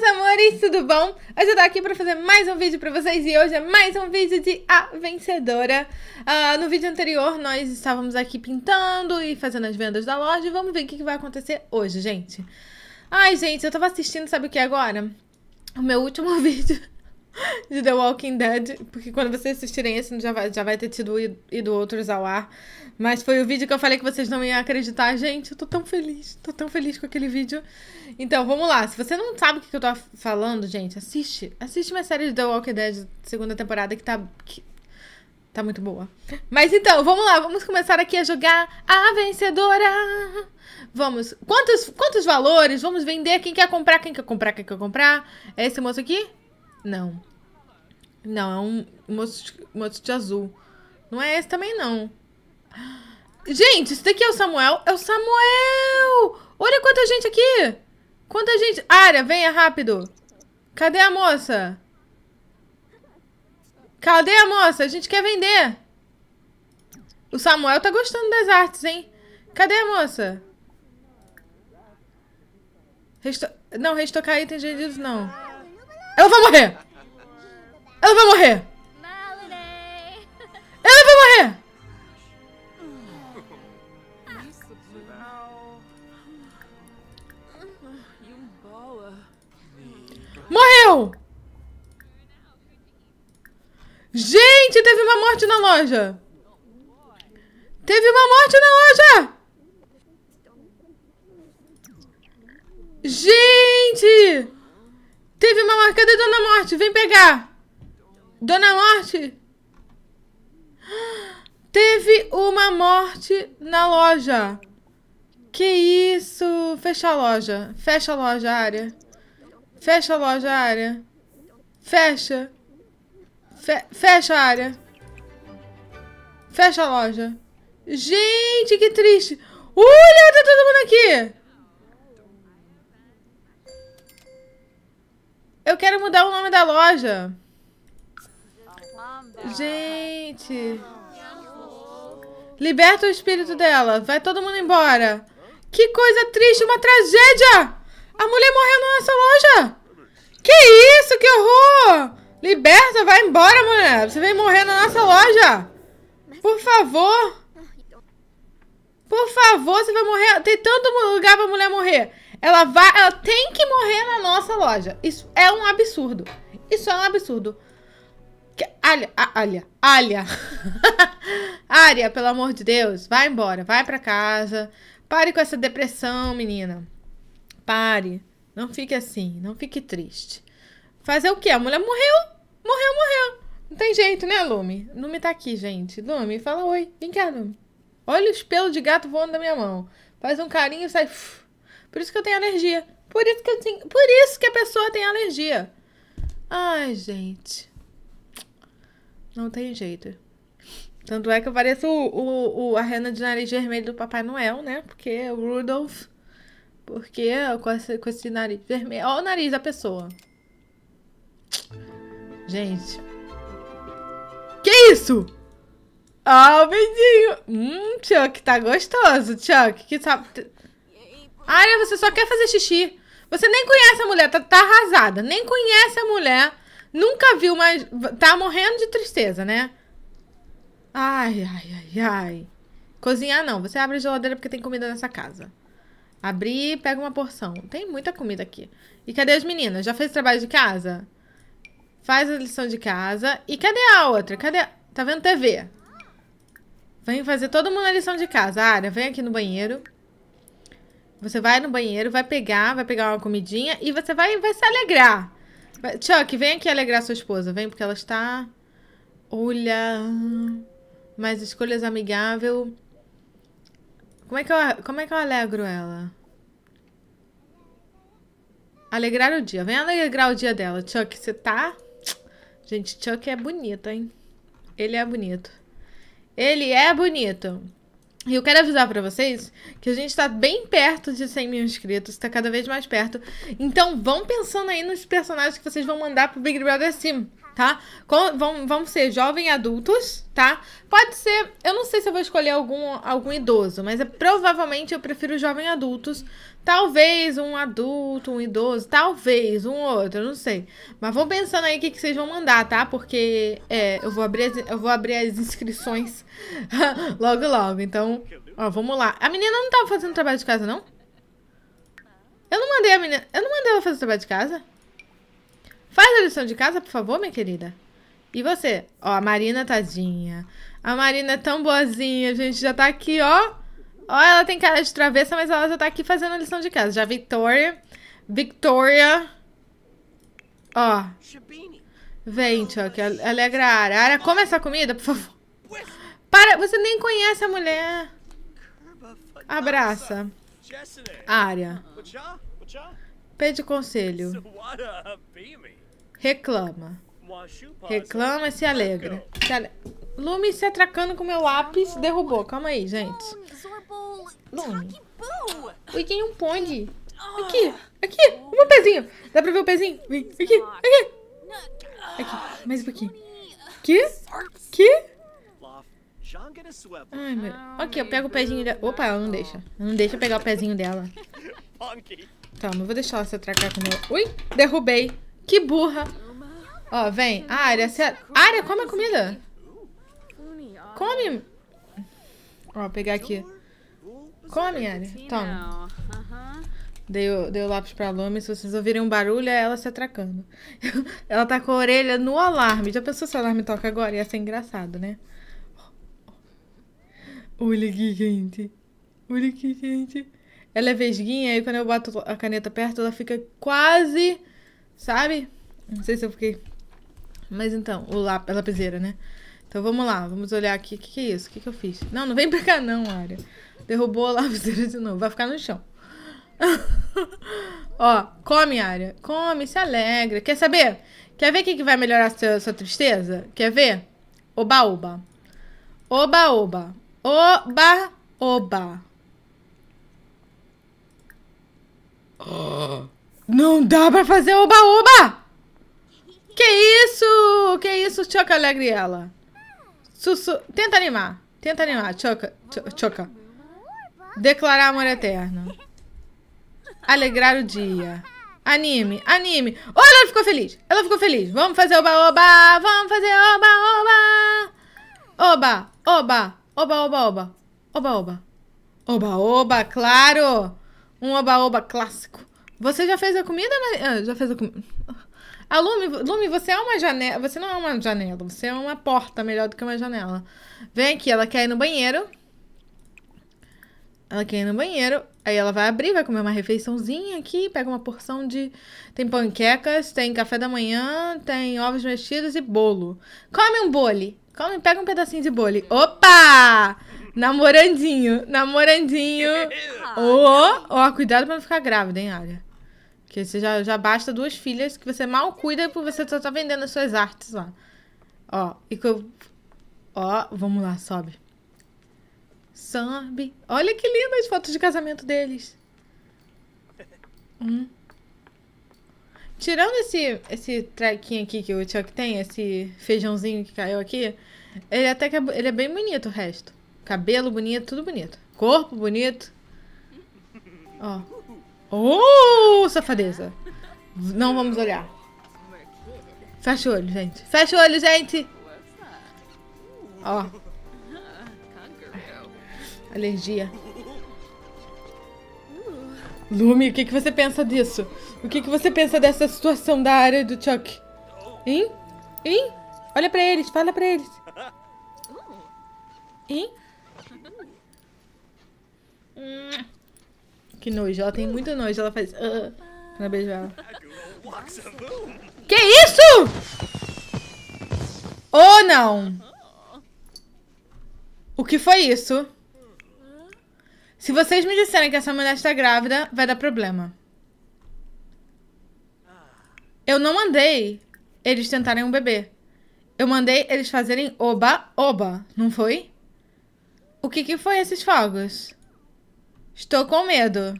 meus amores, tudo bom? Hoje eu tô aqui pra fazer mais um vídeo pra vocês e hoje é mais um vídeo de A Vencedora. Uh, no vídeo anterior nós estávamos aqui pintando e fazendo as vendas da loja e vamos ver o que, que vai acontecer hoje, gente. Ai, gente, eu tava assistindo, sabe o que agora? O meu último vídeo de The Walking Dead, porque quando vocês assistirem esse já vai, já vai ter tido ido outros ao ar. Mas foi o vídeo que eu falei que vocês não iam acreditar. Gente, eu tô tão feliz, tô tão feliz com aquele vídeo. Então, vamos lá. Se você não sabe o que eu tô falando, gente, assiste. Assiste minha série de The Walking Dead, segunda temporada, que tá. Que tá muito boa. Mas então, vamos lá, vamos começar aqui a jogar a vencedora. Vamos. Quantos, quantos valores? Vamos vender. Quem quer comprar? Quem quer comprar? Quem quer comprar? É esse moço aqui? Não. Não, é um moço de azul. Não é esse também, não. Gente, isso daqui é o Samuel. É o Samuel! Olha quanta gente aqui! Quanta gente... Área, venha rápido! Cadê a moça? Cadê a moça? A gente quer vender! O Samuel tá gostando das artes, hein? Cadê a moça? Resto... Não, restocar itens vendidos não. Ela vai morrer! Ela vai morrer! Ela vai morrer! Morreu! Gente, teve uma morte na loja! Teve uma morte na loja! Gente! Teve uma morte. Cadê Dona Morte? Vem pegar. Dona Morte. Teve uma morte na loja. Que isso? Fecha a loja. Fecha a loja, área. Fecha a loja, área. Fecha. Fe fecha a área. Fecha a loja. Gente, que triste. Olha, tá todo mundo aqui. Eu quero mudar o nome da loja. Gente. Liberta o espírito dela. Vai todo mundo embora. Que coisa triste, uma tragédia. A mulher morreu na nossa loja. Que isso, que horror. Liberta, vai embora, mulher. Você vem morrer na nossa loja. Por favor. Por favor, você vai morrer. Tem tanto lugar pra mulher morrer. Ela vai, ela tem que morrer na nossa loja. Isso é um absurdo. Isso é um absurdo. Que, alha, alha, alha. Área, pelo amor de Deus, vai embora, vai para casa. Pare com essa depressão, menina. Pare. Não fique assim, não fique triste. Fazer o quê? A mulher morreu. Morreu, morreu. Não tem jeito, né, Lume? Lume tá aqui, gente. Lume, fala oi. Vem cá, Lume. Olha os pelos de gato voando da minha mão. Faz um carinho e sai. Por isso que eu tenho alergia. Por isso que eu tenho... Por isso que a pessoa tem alergia. Ai, gente. Não tem jeito. Tanto é que eu pareço o, o, o a rena de nariz vermelho do Papai Noel, né? Porque é o Rudolph. Porque é com esse, com esse nariz vermelho. Olha o nariz da pessoa. Gente. Que isso? Ah, o beijinho. Hum, Chuck, tá gostoso, Chuck. Que sabe. Aria, você só quer fazer xixi. Você nem conhece a mulher, tá, tá arrasada. Nem conhece a mulher. Nunca viu, mais, tá morrendo de tristeza, né? Ai, ai, ai, ai. Cozinhar não. Você abre a geladeira porque tem comida nessa casa. Abrir, pega uma porção. Tem muita comida aqui. E cadê as meninas? Já fez trabalho de casa? Faz a lição de casa. E cadê a outra? Cadê? Tá vendo TV? Vem fazer todo mundo a lição de casa. Aria. vem aqui no banheiro. Você vai no banheiro, vai pegar, vai pegar uma comidinha e você vai, vai se alegrar. Chuck, vem aqui alegrar sua esposa. Vem, porque ela está... Olha... Mais escolhas amigável... Como é que eu, como é que eu alegro ela? Alegrar o dia. Vem alegrar o dia dela. Chuck, você tá... Gente, Chuck é bonito, hein? Ele é bonito. Ele é bonito. E eu quero avisar para vocês que a gente tá bem perto de 100 mil inscritos, tá cada vez mais perto. Então vão pensando aí nos personagens que vocês vão mandar pro Big Brother Sim tá? Com, vão, vão ser jovens adultos, tá? Pode ser, eu não sei se eu vou escolher algum, algum idoso, mas é, provavelmente eu prefiro jovens adultos. Talvez um adulto, um idoso, talvez um outro, não sei. Mas vou pensando aí o que, que vocês vão mandar, tá? Porque é, eu, vou abrir as, eu vou abrir as inscrições logo, logo. Então, ó, vamos lá. A menina não tava fazendo trabalho de casa, não? Eu não mandei a menina... Eu não mandei ela fazer trabalho de casa? Faz a lição de casa, por favor, minha querida. E você? Ó, a Marina, tadinha. A Marina é tão boazinha, gente. Já tá aqui, ó. Ó, ela tem cara de travessa, mas ela já tá aqui fazendo a lição de casa. Já Victoria. Victoria. Ó. Vem, ó, que alegra a área. área. Come essa comida, por favor. Para, você nem conhece a mulher. Abraça. Área. Pede conselho. Reclama. Reclama e se alegra. Se ale... Lumi se atracando com meu lápis derrubou. Calma aí, gente. Lumi. Ui, tem é um ponde. Aqui, aqui. O meu pezinho. Dá pra ver o pezinho? Vem, aqui, aqui. Aqui, mais um pouquinho. Que? Que? Ai, meu... Ok, eu pego o pezinho dela. Opa, ela não deixa. não deixa eu pegar o pezinho dela. Calma, eu vou deixar ela se atracar com o meu... Ui, derrubei. Que burra. Ó, vem. Área, se... Área, come a comida. Come. Ó, pegar aqui. Come, Área. Toma. Dei o, dei o lápis pra Lumi. Se vocês ouvirem um barulho, é ela se atracando. ela tá com a orelha no alarme. Já pensou se o alarme toca agora? Ia ser engraçado, né? Olha aqui, gente. Olha aqui, gente. Ela é vesguinha e quando eu boto a caneta perto, ela fica quase Sabe? Não sei se eu fiquei. Mas então, o lá, a lapiseira, é né? Então vamos lá, vamos olhar aqui. O que, que, é isso? O que, que eu fiz? Não, não vem pra cá, não, área. Derrubou a lapiseira de novo. Vai ficar no chão. Ó, come, área. Come, se alegra. Quer saber? Quer ver o que, que vai melhorar sua, sua tristeza? Quer ver? Oba-oba. Oba-oba. Oba-oba. Oh. Ah. Não dá pra fazer oba-oba! Que isso? Que isso, Choca Alegriela? Sussu... Tenta animar. Tenta animar, Choca. Choca. Declarar amor eterno. Alegrar o dia. Anime, anime. Olha, ela ficou feliz. Ela ficou feliz. Vamos fazer oba-oba. Vamos fazer oba-oba. Oba, oba. Oba, oba, oba. Oba, oba. Oba, oba, claro. Um oba-oba clássico. Você já fez a comida? Né? Ah, já fez a comida. Ah, Lume, você é uma janela. Você não é uma janela, você é uma porta melhor do que uma janela. Vem aqui, ela quer ir no banheiro. Ela quer ir no banheiro. Aí ela vai abrir, vai comer uma refeiçãozinha aqui, pega uma porção de. Tem panquecas, tem café da manhã, tem ovos mexidos e bolo. Come um bolo. Come, pega um pedacinho de bolo. Opa! Namorandinho, namorandinho. Ô, oh, ó, oh, cuidado pra não ficar grávida, hein, Alia? Porque você já, já basta duas filhas que você mal cuida porque você só tá vendendo as suas artes lá. Ó, e que eu. Ó, vamos lá, sobe. Sobe. Olha que lindas as fotos de casamento deles. Hum. Tirando esse, esse trequinho aqui que o Chuck tem, esse feijãozinho que caiu aqui, ele até que é, ele é bem bonito o resto. Cabelo bonito, tudo bonito. Corpo bonito. Ó. Oh, safadeza. Não vamos olhar. Fecha o olho, gente. Fecha o olho, gente. Ó. Alergia. Lumi, o que, que você pensa disso? O que, que você pensa dessa situação da área do Chuck? Hein? Hein? Olha pra eles, fala pra eles. Hein? Que nojo, ela tem muito nojo, ela faz... Uh, quando beijo ela. Que isso? Ou oh, não? O que foi isso? Se vocês me disserem que essa mulher está grávida, vai dar problema. Eu não mandei eles tentarem um bebê. Eu mandei eles fazerem oba-oba, não foi? O que, que foi esses fogos? Estou com medo.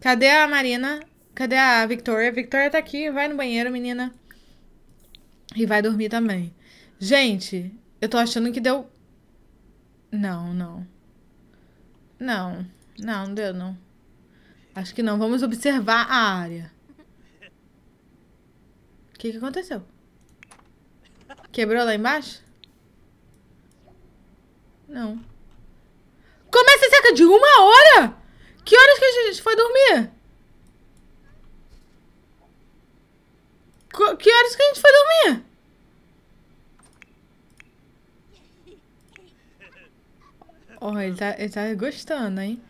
Cadê a Marina? Cadê a Victoria? Victoria tá aqui. Vai no banheiro, menina. E vai dormir também. Gente, eu tô achando que deu... Não, não. Não. Não, não deu, não. Acho que não. Vamos observar a área. O que, que aconteceu? Quebrou lá embaixo? Não. Começa cerca de uma hora? Que horas que a gente foi dormir? Que horas que a gente foi dormir? Ó, oh, ele, tá, ele tá gostando, hein?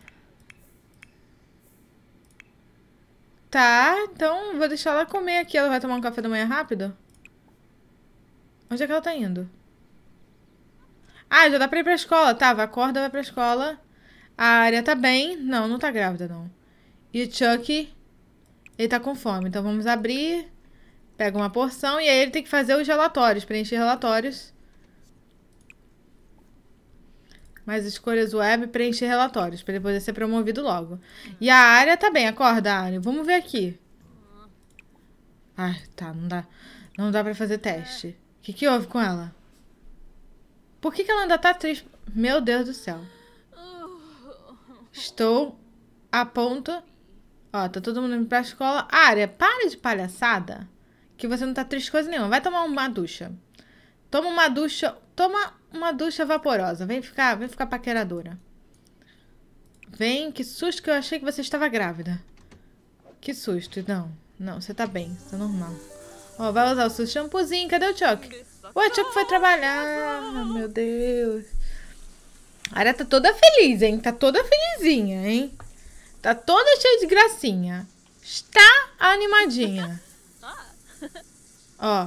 Tá, então vou deixar ela comer aqui. Ela vai tomar um café da manhã rápido? Onde é que ela tá indo? Ah, já dá pra ir pra escola. Tava, tá, acorda, vai pra escola. A área tá bem. Não, não tá grávida, não. E o Chuck, ele tá com fome. Então vamos abrir. Pega uma porção e aí ele tem que fazer os relatórios, preencher relatórios. Mais escolhas web, preencher relatórios, para ele poder ser promovido logo. E a área tá bem, acorda, área. Vamos ver aqui. Ah, tá, não dá. Não dá pra fazer teste. O que, que houve com ela? Por que, que ela ainda tá triste? Meu Deus do céu. Estou a ponto. Ó, tá todo mundo indo pra escola. Área, para de palhaçada. Que você não tá triste coisa nenhuma. Vai tomar uma ducha. Toma uma ducha. Toma uma ducha vaporosa. Vem ficar, vem ficar paqueradora. Vem, que susto que eu achei que você estava grávida. Que susto. Não, não, você tá bem. Tá normal. Ó, vai usar o seu shampoozinho. Cadê o Chuck? o Chuck foi trabalhar. meu Deus. A área tá toda feliz, hein? Tá toda felizinha, hein? Tá toda cheia de gracinha. Está animadinha. Ó.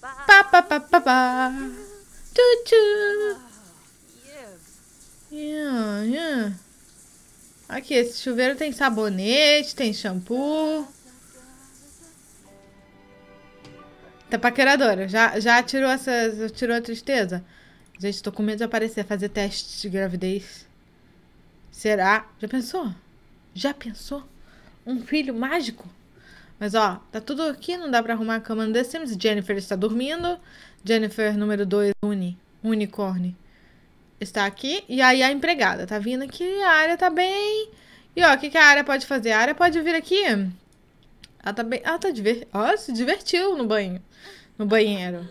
Pá, pá, pá, pá, pá. Tchu, tchu. Yeah, yeah. Aqui, esse chuveiro tem sabonete, tem shampoo. Tá paqueradora. Já, já tirou essa. Já tirou a tristeza? Gente, tô com medo de aparecer, fazer teste de gravidez. Será? Já pensou? Já pensou? Um filho mágico? Mas ó, tá tudo aqui, não dá pra arrumar a cama no The Sims. Jennifer está dormindo. Jennifer número 2, Uni, Unicorn. Está aqui. E aí a empregada tá vindo aqui, a área tá bem. E ó, o que, que a área pode fazer? A área pode vir aqui ela tá bem. Ela tá diver... Ó, se divertiu no banho. No banheiro.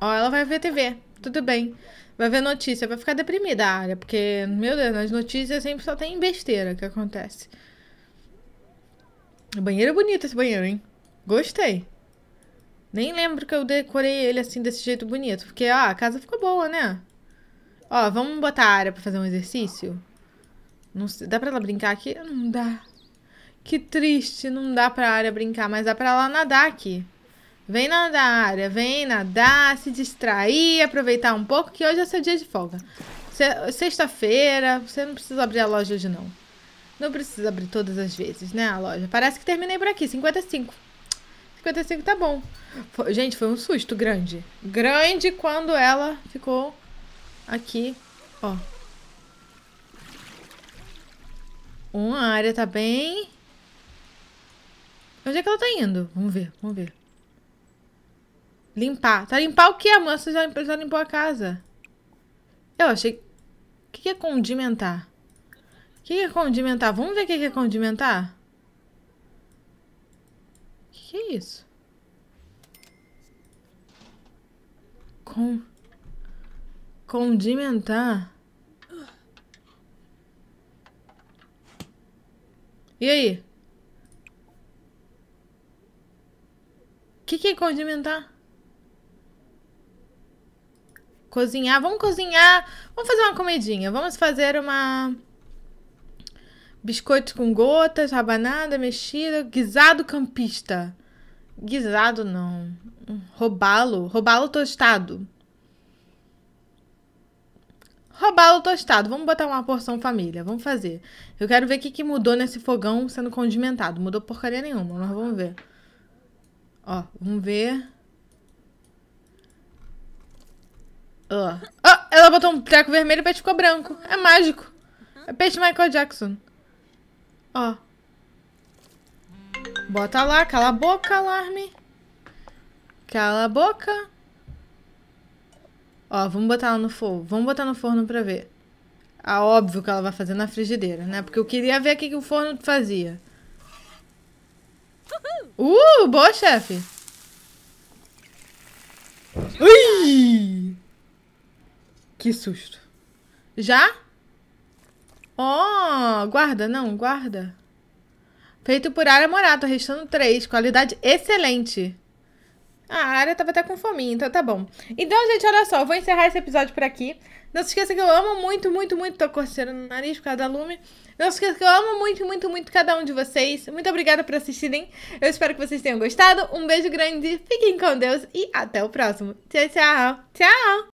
Ó, ela vai ver TV. Tudo bem. Vai ver notícia. Vai ficar deprimida a área. Porque, meu Deus, nas notícias sempre só tem besteira que acontece. O banheiro é bonito esse banheiro, hein? Gostei. Nem lembro que eu decorei ele assim, desse jeito bonito. Porque, ó, a casa ficou boa, né? Ó, vamos botar a área pra fazer um exercício? Não sei, dá pra ela brincar aqui? Não dá. Que triste, não dá pra área brincar, mas dá pra lá nadar aqui. Vem nadar, área, vem nadar, se distrair, aproveitar um pouco, que hoje é seu dia de folga. Sexta-feira, você não precisa abrir a loja hoje não. Não precisa abrir todas as vezes, né, a loja. Parece que terminei por aqui, 55. 55 tá bom. Foi, gente, foi um susto grande. Grande quando ela ficou aqui, ó. Uma área tá bem Onde é que ela tá indo? Vamos ver, vamos ver. Limpar. Tá limpar o quê? A moça já, já limpou a casa. Eu achei... O que, que é condimentar? O que, que é condimentar? Vamos ver o que, que é condimentar? O que, que é isso? Com... Condimentar? E aí? que, que é condimentar? Cozinhar. Vamos cozinhar. Vamos fazer uma comidinha. Vamos fazer uma... Biscoito com gotas, rabanada, mexida, guisado campista. Guisado não. Robalo. Robalo tostado. Robalo tostado. Vamos botar uma porção família. Vamos fazer. Eu quero ver o que, que mudou nesse fogão sendo condimentado. Mudou porcaria nenhuma, mas vamos ver. Ó, vamos ver. Ó, ó, ela botou um treco vermelho e o peixe ficou branco. É mágico. Uhum. É peixe Michael Jackson. Ó. Bota lá, cala a boca, alarme. Cala a boca. Ó, vamos botar ela no fogo. Vamos botar no forno pra ver. Ah, óbvio que ela vai fazer na frigideira, né? Porque eu queria ver o que, que o forno fazia. Uh, boa, chefe. Ui! Que susto. Já? Ó, oh, guarda, não, guarda. Feito por área morada, restando três. Qualidade excelente a área tava até com fominha, então tá bom. Então, gente, olha só, eu vou encerrar esse episódio por aqui. Não se esqueça que eu amo muito, muito, muito. Tô coceando no nariz por causa da lume. Não se esqueça que eu amo muito, muito, muito cada um de vocês. Muito obrigada por assistirem. Eu espero que vocês tenham gostado. Um beijo grande, fiquem com Deus e até o próximo. Tchau, tchau. Tchau!